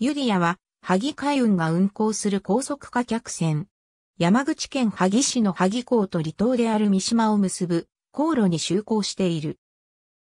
ユリアは、萩海運が運航する高速化客船。山口県萩市の萩港と離島である三島を結ぶ航路に就航している。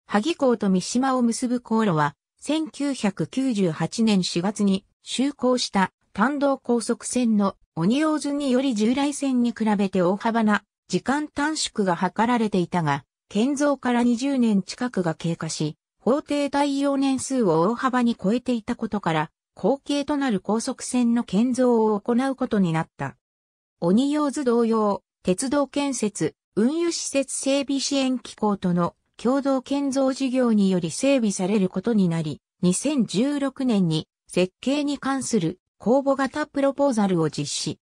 萩港と三島を結ぶ航路は、1998年4月に就航した単道高速船のオニオーズにより従来線に比べて大幅な時間短縮が図られていたが、建造から20年近くが経過し、法定対用年数を大幅に超えていたことから、後継となる高速船の建造を行うことになった。鬼用図同様、鉄道建設、運輸施設整備支援機構との共同建造事業により整備されることになり、2016年に設計に関する公募型プロポーザルを実施。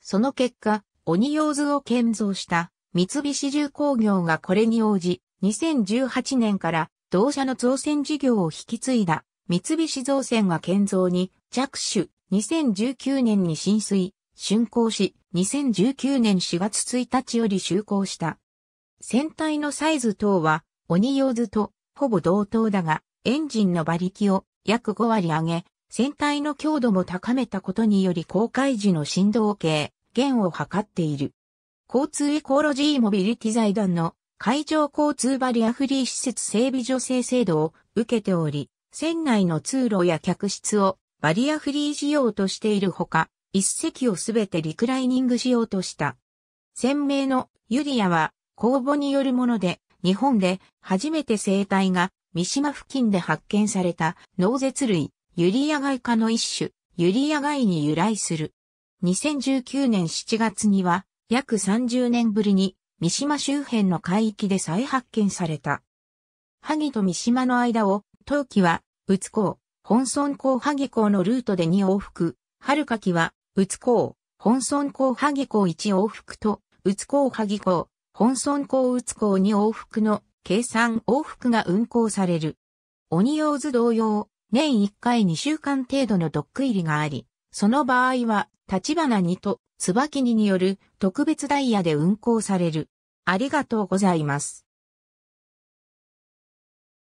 その結果、鬼用図を建造した三菱重工業がこれに応じ、2018年から同社の造船事業を引き継いだ。三菱造船は建造に着手、2019年に浸水、竣工し、2019年4月1日より就航した。船体のサイズ等は、オニ図ーズとほぼ同等だが、エンジンの馬力を約5割上げ、船体の強度も高めたことにより航海時の振動計、減を図っている。交通エコロジーモビリティ財団の海上交通バリアフリー施設整備助成制度を受けており、船内の通路や客室をバリアフリー仕様としているほか、一席をすべてリクライニング仕様とした。船名のユリアは公募によるもので、日本で初めて生態が三島付近で発見された脳絶類、ユリアイ科の一種、ユリアイに由来する。2019年7月には約30年ぶりに三島周辺の海域で再発見された。萩と三島の間を冬季は、宇こ港、本村港萩港のルートで2往復、春夏季は、宇こ港、本村港萩港1往復と、宇津港萩港、本村港宇こ港2往復の計3往復が運行される。鬼用図同様、年1回2週間程度のドック入りがあり、その場合は、立花にと、椿にによる特別ダイヤで運行される。ありがとうございます。